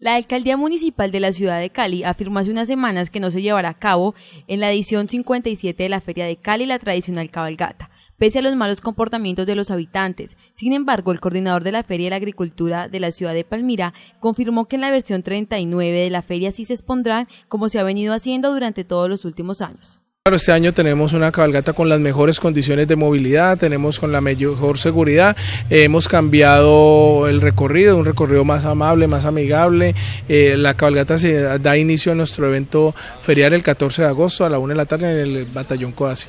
La alcaldía municipal de la ciudad de Cali afirmó hace unas semanas que no se llevará a cabo en la edición 57 de la Feria de Cali la tradicional cabalgata, pese a los malos comportamientos de los habitantes. Sin embargo, el coordinador de la Feria de la Agricultura de la ciudad de Palmira confirmó que en la versión 39 de la feria sí se expondrán como se ha venido haciendo durante todos los últimos años este año tenemos una cabalgata con las mejores condiciones de movilidad, tenemos con la mejor seguridad, eh, hemos cambiado el recorrido, un recorrido más amable, más amigable. Eh, la cabalgata se da inicio a nuestro evento ferial el 14 de agosto a la 1 de la tarde en el Batallón Codazzi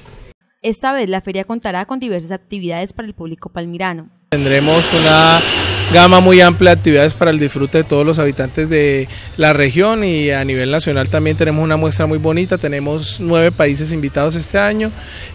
Esta vez la feria contará con diversas actividades para el público palmirano. Tendremos una gama muy amplia de actividades para el disfrute de todos los habitantes de la región y a nivel nacional también tenemos una muestra muy bonita, tenemos nueve países invitados este año,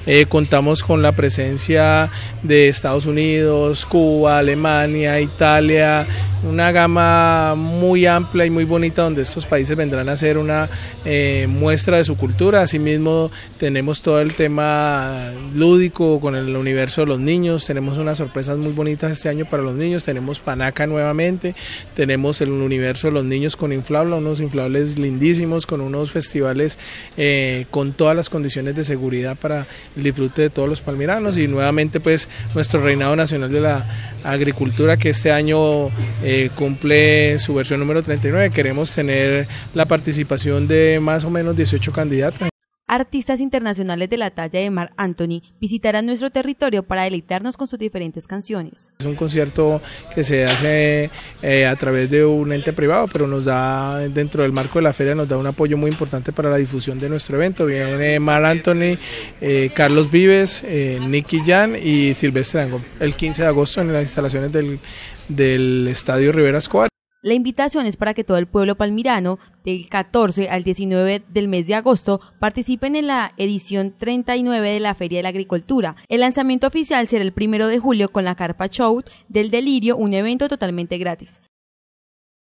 eh, contamos con la presencia de Estados Unidos, Cuba, Alemania, Italia, una gama muy amplia y muy bonita donde estos países vendrán a hacer una eh, muestra de su cultura, asimismo tenemos todo el tema lúdico con el universo de los niños, tenemos unas sorpresas muy bonitas este año para los niños, tenemos Panaca nuevamente, tenemos el universo de los niños con inflables, unos inflables lindísimos, con unos festivales eh, con todas las condiciones de seguridad para el disfrute de todos los palmiranos y nuevamente pues nuestro reinado nacional de la agricultura que este año eh, cumple su versión número 39. Queremos tener la participación de más o menos 18 candidatos artistas internacionales de la talla de Mar Anthony visitarán nuestro territorio para deleitarnos con sus diferentes canciones. Es un concierto que se hace eh, a través de un ente privado, pero nos da, dentro del marco de la feria, nos da un apoyo muy importante para la difusión de nuestro evento. Viene Mar Anthony, eh, Carlos Vives, eh, Nicky Jan y Silvestre El 15 de agosto en las instalaciones del, del Estadio Rivera Escobar. La invitación es para que todo el pueblo palmirano, del 14 al 19 del mes de agosto, participen en la edición 39 de la Feria de la Agricultura. El lanzamiento oficial será el 1 de julio con la Carpa Show del Delirio, un evento totalmente gratis.